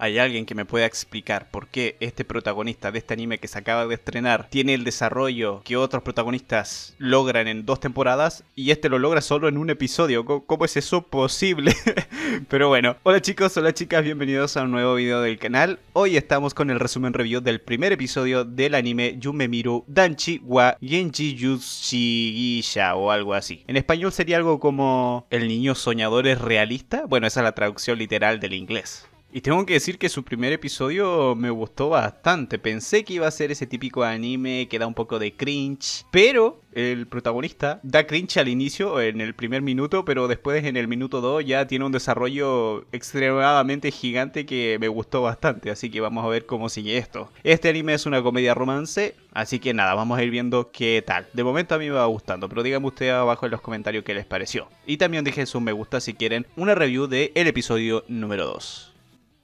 ¿Hay alguien que me pueda explicar por qué este protagonista de este anime que se acaba de estrenar tiene el desarrollo que otros protagonistas logran en dos temporadas y este lo logra solo en un episodio? ¿Cómo es eso posible? Pero bueno, hola chicos, hola chicas, bienvenidos a un nuevo video del canal. Hoy estamos con el resumen review del primer episodio del anime Yumemiru Danchi wa Genji Yushigisha o algo así. En español sería algo como El niño soñador es realista. Bueno, esa es la traducción literal del inglés. Y tengo que decir que su primer episodio me gustó bastante. Pensé que iba a ser ese típico anime que da un poco de cringe. Pero el protagonista da cringe al inicio, en el primer minuto, pero después en el minuto 2 ya tiene un desarrollo extremadamente gigante que me gustó bastante. Así que vamos a ver cómo sigue esto. Este anime es una comedia romance. Así que nada, vamos a ir viendo qué tal. De momento a mí me va gustando, pero díganme ustedes abajo en los comentarios qué les pareció. Y también dejen su me gusta si quieren una review del el episodio número 2.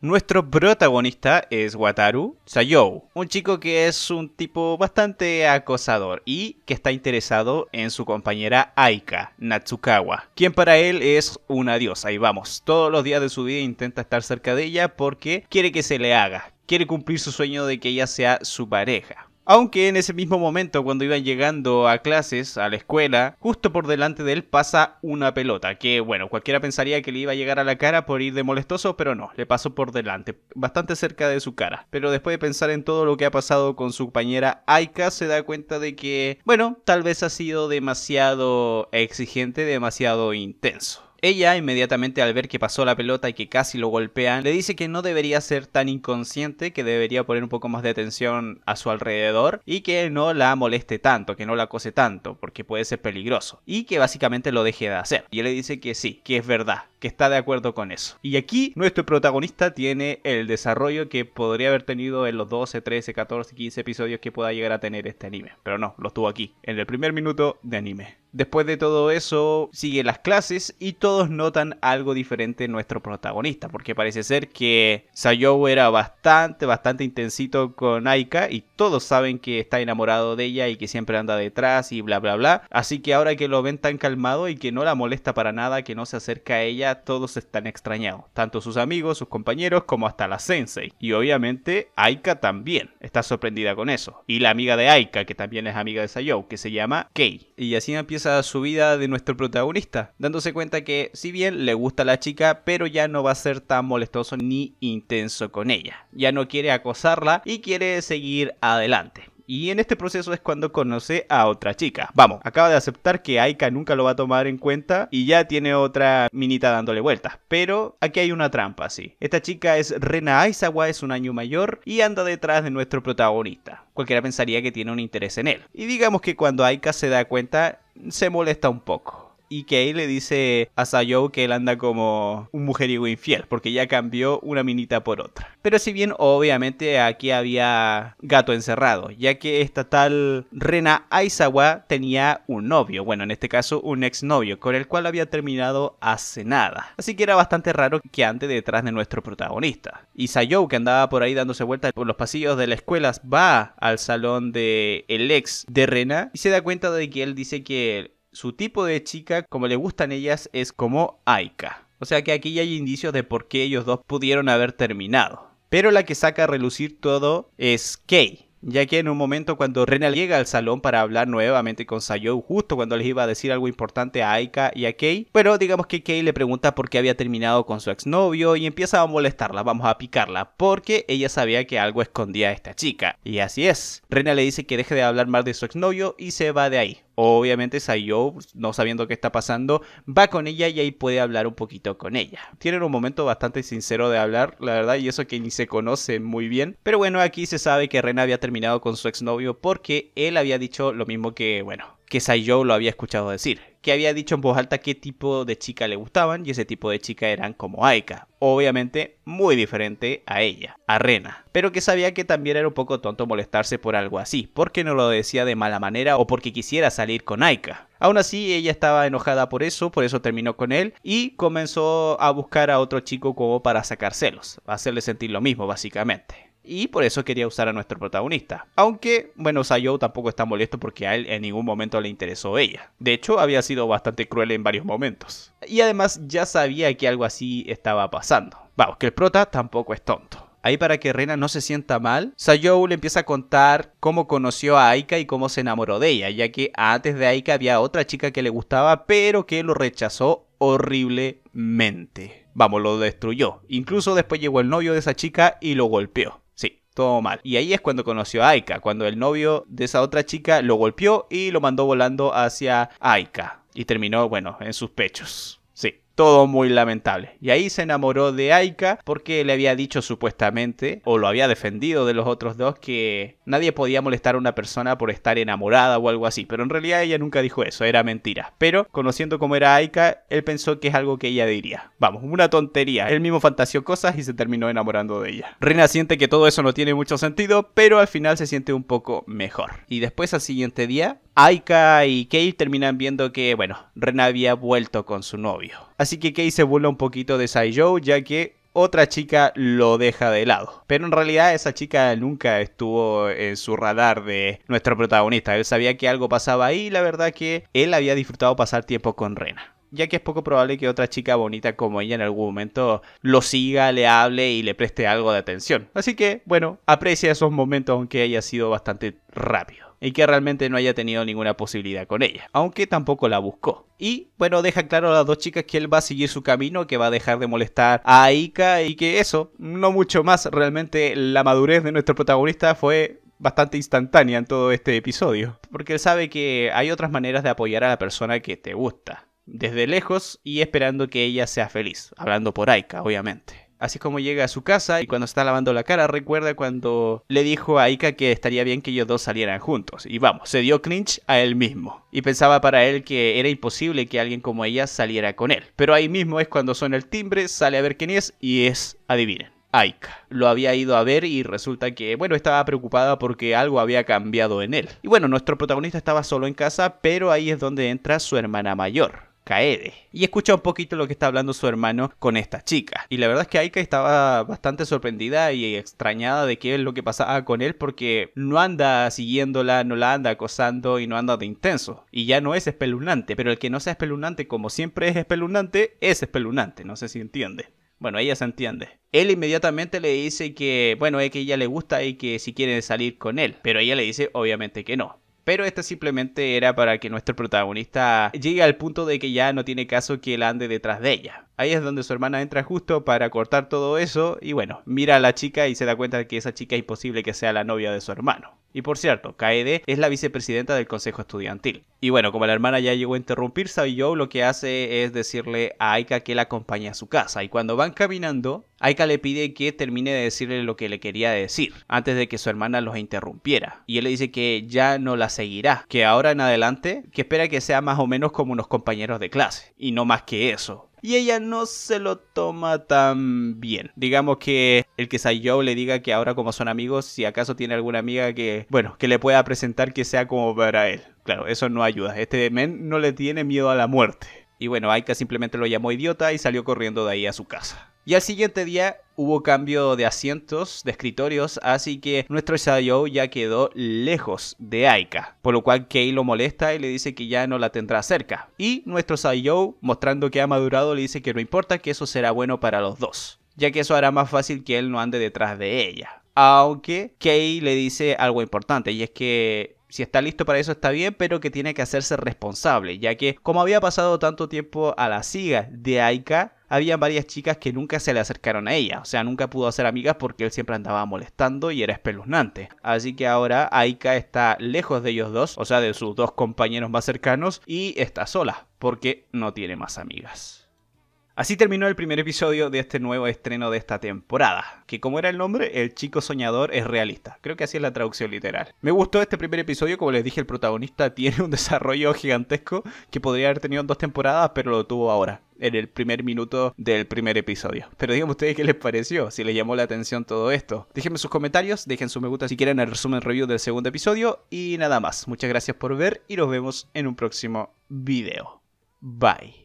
Nuestro protagonista es Wataru Sayou, un chico que es un tipo bastante acosador y que está interesado en su compañera Aika Natsukawa, quien para él es una diosa y vamos, todos los días de su vida intenta estar cerca de ella porque quiere que se le haga, quiere cumplir su sueño de que ella sea su pareja. Aunque en ese mismo momento, cuando iban llegando a clases, a la escuela, justo por delante de él pasa una pelota, que bueno, cualquiera pensaría que le iba a llegar a la cara por ir de molestoso, pero no, le pasó por delante, bastante cerca de su cara. Pero después de pensar en todo lo que ha pasado con su compañera Aika, se da cuenta de que, bueno, tal vez ha sido demasiado exigente, demasiado intenso. Ella, inmediatamente al ver que pasó la pelota y que casi lo golpean, le dice que no debería ser tan inconsciente, que debería poner un poco más de atención a su alrededor y que no la moleste tanto, que no la acose tanto, porque puede ser peligroso y que básicamente lo deje de hacer. Y él le dice que sí, que es verdad, que está de acuerdo con eso. Y aquí nuestro protagonista tiene el desarrollo que podría haber tenido en los 12, 13, 14, 15 episodios que pueda llegar a tener este anime. Pero no, lo tuvo aquí, en el primer minuto de anime. Después de todo eso, sigue las clases y todos notan algo diferente en nuestro protagonista, porque parece ser que Sayou era bastante, bastante intensito con Aika y todos saben que está enamorado de ella y que siempre anda detrás y bla, bla, bla. Así que ahora que lo ven tan calmado y que no la molesta para nada, que no se acerca a ella, todos están extrañados, tanto sus amigos, sus compañeros, como hasta la sensei. Y obviamente Aika también está sorprendida con eso. Y la amiga de Aika, que también es amiga de Sayou, que se llama Kei. Y así empieza su vida de nuestro protagonista, dándose cuenta que si bien le gusta a la chica, pero ya no va a ser tan molestoso ni intenso con ella. Ya no quiere acosarla y quiere seguir adelante. Y en este proceso es cuando conoce a otra chica. Vamos, acaba de aceptar que Aika nunca lo va a tomar en cuenta y ya tiene otra minita dándole vueltas. Pero aquí hay una trampa, sí. Esta chica es Rena Aizawa, es un año mayor y anda detrás de nuestro protagonista. Cualquiera pensaría que tiene un interés en él. Y digamos que cuando Aika se da cuenta, se molesta un poco y ahí le dice a Sayou que él anda como un mujeriego infiel, porque ya cambió una minita por otra. Pero si bien obviamente aquí había gato encerrado, ya que esta tal Rena Aizawa tenía un novio, bueno, en este caso un exnovio, con el cual había terminado hace nada. Así que era bastante raro que ande detrás de nuestro protagonista. Y Sayou, que andaba por ahí dándose vueltas por los pasillos de la escuela, va al salón de el ex de Rena y se da cuenta de que él dice que su tipo de chica, como le gustan ellas, es como Aika. O sea que aquí ya hay indicios de por qué ellos dos pudieron haber terminado. Pero la que saca a relucir todo es Kei, ya que en un momento cuando Rena llega al salón para hablar nuevamente con Sayou, justo cuando les iba a decir algo importante a Aika y a Kei, pero digamos que Kei le pregunta por qué había terminado con su exnovio y empieza a molestarla, vamos a picarla, porque ella sabía que algo escondía a esta chica. Y así es, Rena le dice que deje de hablar mal de su exnovio y se va de ahí obviamente Sayo, no sabiendo qué está pasando, va con ella y ahí puede hablar un poquito con ella. Tienen un momento bastante sincero de hablar, la verdad, y eso que ni se conoce muy bien. Pero bueno, aquí se sabe que Rena había terminado con su exnovio porque él había dicho lo mismo que, bueno, que Sayo lo había escuchado decir que había dicho en voz alta qué tipo de chica le gustaban y ese tipo de chica eran como Aika, obviamente muy diferente a ella, a Rena, pero que sabía que también era un poco tonto molestarse por algo así, porque no lo decía de mala manera o porque quisiera salir con Aika. Aún así, ella estaba enojada por eso, por eso terminó con él y comenzó a buscar a otro chico como para sacar celos, hacerle sentir lo mismo básicamente. Y por eso quería usar a nuestro protagonista. Aunque, bueno, Sayou tampoco está molesto porque a él en ningún momento le interesó ella. De hecho, había sido bastante cruel en varios momentos. Y además ya sabía que algo así estaba pasando. Vamos, que el prota tampoco es tonto. Ahí para que Rena no se sienta mal, Sayou le empieza a contar cómo conoció a Aika y cómo se enamoró de ella, ya que antes de Aika había otra chica que le gustaba, pero que lo rechazó horriblemente. Vamos, lo destruyó. Incluso después llegó el novio de esa chica y lo golpeó todo mal. Y ahí es cuando conoció a Aika, cuando el novio de esa otra chica lo golpeó y lo mandó volando hacia Aika. Y terminó, bueno, en sus pechos todo muy lamentable. Y ahí se enamoró de Aika porque le había dicho supuestamente, o lo había defendido de los otros dos, que nadie podía molestar a una persona por estar enamorada o algo así. Pero en realidad ella nunca dijo eso, era mentira. Pero conociendo cómo era Aika, él pensó que es algo que ella diría. Vamos, una tontería. Él mismo fantaseó cosas y se terminó enamorando de ella. Rina siente que todo eso no tiene mucho sentido, pero al final se siente un poco mejor. Y después al siguiente día Aika y Kei terminan viendo que, bueno, Rena había vuelto con su novio. Así que Kei se burla un poquito de Joe ya que otra chica lo deja de lado. Pero en realidad esa chica nunca estuvo en su radar de nuestro protagonista. Él sabía que algo pasaba ahí y la verdad que él había disfrutado pasar tiempo con Rena. Ya que es poco probable que otra chica bonita como ella en algún momento lo siga, le hable y le preste algo de atención. Así que, bueno, aprecia esos momentos aunque haya sido bastante rápido y que realmente no haya tenido ninguna posibilidad con ella, aunque tampoco la buscó. Y bueno, deja claro a las dos chicas que él va a seguir su camino, que va a dejar de molestar a Aika y que eso, no mucho más, realmente la madurez de nuestro protagonista fue bastante instantánea en todo este episodio, porque él sabe que hay otras maneras de apoyar a la persona que te gusta, desde lejos y esperando que ella sea feliz, hablando por Aika, obviamente. Así como llega a su casa y cuando está lavando la cara recuerda cuando le dijo a Aika que estaría bien que ellos dos salieran juntos. Y vamos, se dio clinch a él mismo. Y pensaba para él que era imposible que alguien como ella saliera con él. Pero ahí mismo es cuando suena el timbre, sale a ver quién es y es, adivinen. Aika. Lo había ido a ver y resulta que, bueno, estaba preocupada porque algo había cambiado en él. Y bueno, nuestro protagonista estaba solo en casa, pero ahí es donde entra su hermana mayor Caede. Y escucha un poquito lo que está hablando su hermano con esta chica. Y la verdad es que Aika estaba bastante sorprendida y extrañada de qué es lo que pasaba con él porque no anda siguiéndola, no la anda acosando y no anda de intenso. Y ya no es espeluznante, pero el que no sea espeluznante como siempre es espeluznante, es espeluznante. No sé si entiende. Bueno, ella se entiende. Él inmediatamente le dice que, bueno, es que ella le gusta y que si quiere salir con él. Pero ella le dice, obviamente que no. Pero esta simplemente era para que nuestro protagonista llegue al punto de que ya no tiene caso que él ande detrás de ella. Ahí es donde su hermana entra justo para cortar todo eso y bueno, mira a la chica y se da cuenta de que esa chica es imposible que sea la novia de su hermano. Y por cierto, Kaede es la vicepresidenta del consejo estudiantil. Y bueno, como la hermana ya llegó a interrumpir, yo lo que hace es decirle a Aika que la acompañe a su casa. Y cuando van caminando, Aika le pide que termine de decirle lo que le quería decir, antes de que su hermana los interrumpiera. Y él le dice que ya no la seguirá, que ahora en adelante, que espera que sea más o menos como unos compañeros de clase, y no más que eso y ella no se lo toma tan bien. Digamos que el que yo le diga que ahora como son amigos, si acaso tiene alguna amiga que, bueno, que le pueda presentar que sea como para él. Claro, eso no ayuda. Este men no le tiene miedo a la muerte. Y bueno, Aika simplemente lo llamó idiota y salió corriendo de ahí a su casa. Y al siguiente día hubo cambio de asientos, de escritorios, así que nuestro Saiyou ya quedó lejos de Aika, por lo cual Kei lo molesta y le dice que ya no la tendrá cerca. Y nuestro Saiyou mostrando que ha madurado, le dice que no importa, que eso será bueno para los dos, ya que eso hará más fácil que él no ande detrás de ella. Aunque Kei le dice algo importante y es que si está listo para eso está bien, pero que tiene que hacerse responsable, ya que como había pasado tanto tiempo a la siga de Aika, había varias chicas que nunca se le acercaron a ella, o sea, nunca pudo hacer amigas porque él siempre andaba molestando y era espeluznante. Así que ahora Aika está lejos de ellos dos, o sea, de sus dos compañeros más cercanos, y está sola, porque no tiene más amigas. Así terminó el primer episodio de este nuevo estreno de esta temporada, que como era el nombre, El chico soñador es realista. Creo que así es la traducción literal. Me gustó este primer episodio, como les dije, el protagonista tiene un desarrollo gigantesco que podría haber tenido en dos temporadas, pero lo tuvo ahora en el primer minuto del primer episodio. Pero díganme ustedes qué les pareció, si les llamó la atención todo esto. Déjenme sus comentarios, dejen su me gusta si quieren el resumen review del segundo episodio y nada más. Muchas gracias por ver y nos vemos en un próximo video. Bye.